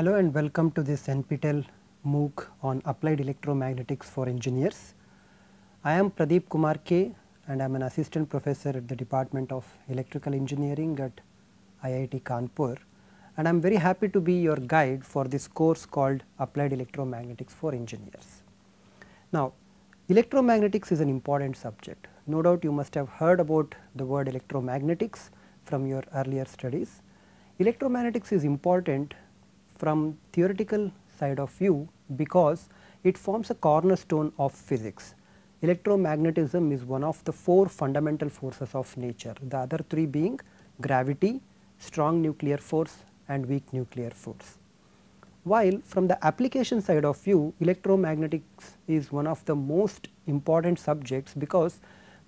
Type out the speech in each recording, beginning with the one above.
Hello and welcome to this NPTEL MOOC on Applied Electromagnetics for Engineers. I am Pradeep Kumar K and I am an Assistant Professor at the Department of Electrical Engineering at IIT Kanpur and I am very happy to be your guide for this course called Applied Electromagnetics for Engineers. Now electromagnetics is an important subject. No doubt you must have heard about the word electromagnetics from your earlier studies. Electromagnetics is important from theoretical side of view because it forms a cornerstone of physics. Electromagnetism is one of the four fundamental forces of nature, the other three being gravity, strong nuclear force and weak nuclear force. While from the application side of view, electromagnetics is one of the most important subjects because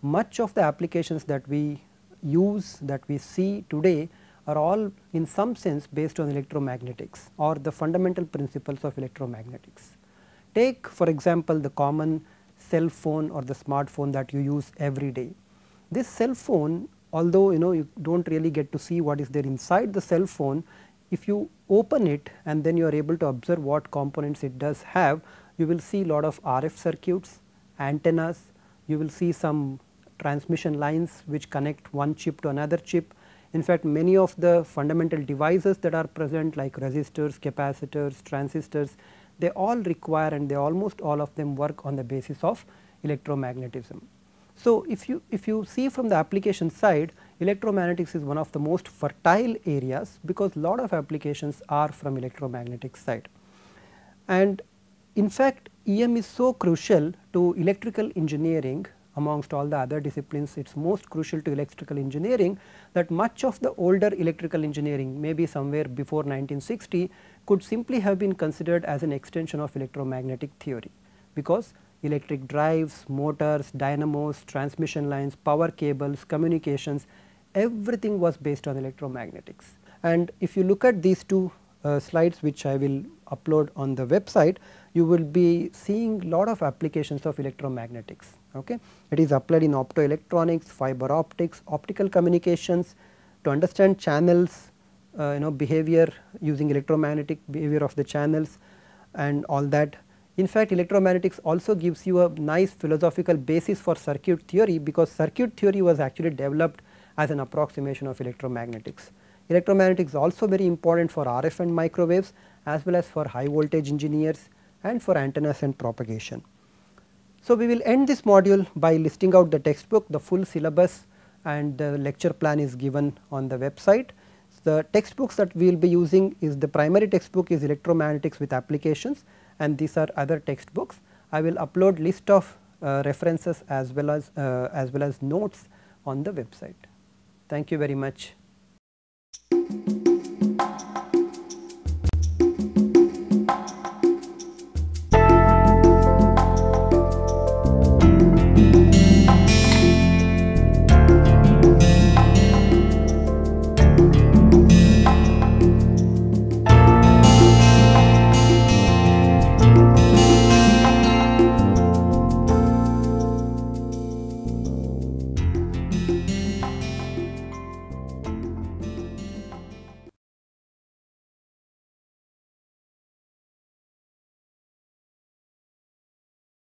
much of the applications that we use that we see today are all in some sense based on electromagnetics or the fundamental principles of electromagnetics. Take for example the common cell phone or the smartphone that you use every day. This cell phone although you know you do not really get to see what is there inside the cell phone, if you open it and then you are able to observe what components it does have, you will see lot of RF circuits, antennas, you will see some transmission lines which connect one chip to another chip, in fact, many of the fundamental devices that are present like resistors, capacitors, transistors, they all require and they almost all of them work on the basis of electromagnetism. So, if you, if you see from the application side, electromagnetics is one of the most fertile areas because lot of applications are from electromagnetic side. And in fact, EM is so crucial to electrical engineering amongst all the other disciplines it is most crucial to electrical engineering that much of the older electrical engineering maybe somewhere before 1960 could simply have been considered as an extension of electromagnetic theory because electric drives, motors, dynamos, transmission lines, power cables, communications everything was based on electromagnetics. And if you look at these two uh, slides which I will upload on the website, you will be seeing lot of applications of electromagnetics. Okay? It is applied in optoelectronics, fiber optics, optical communications to understand channels, uh, you know behavior using electromagnetic behavior of the channels and all that. In fact, electromagnetics also gives you a nice philosophical basis for circuit theory because circuit theory was actually developed as an approximation of electromagnetics. Electromagnetics also very important for RF and microwaves as well as for high voltage engineers and for antennas and propagation. So, we will end this module by listing out the textbook, the full syllabus and the lecture plan is given on the website. The textbooks that we will be using is the primary textbook is electromagnetics with applications and these are other textbooks. I will upload list of uh, references as well as uh, as well as notes on the website. Thank you very much.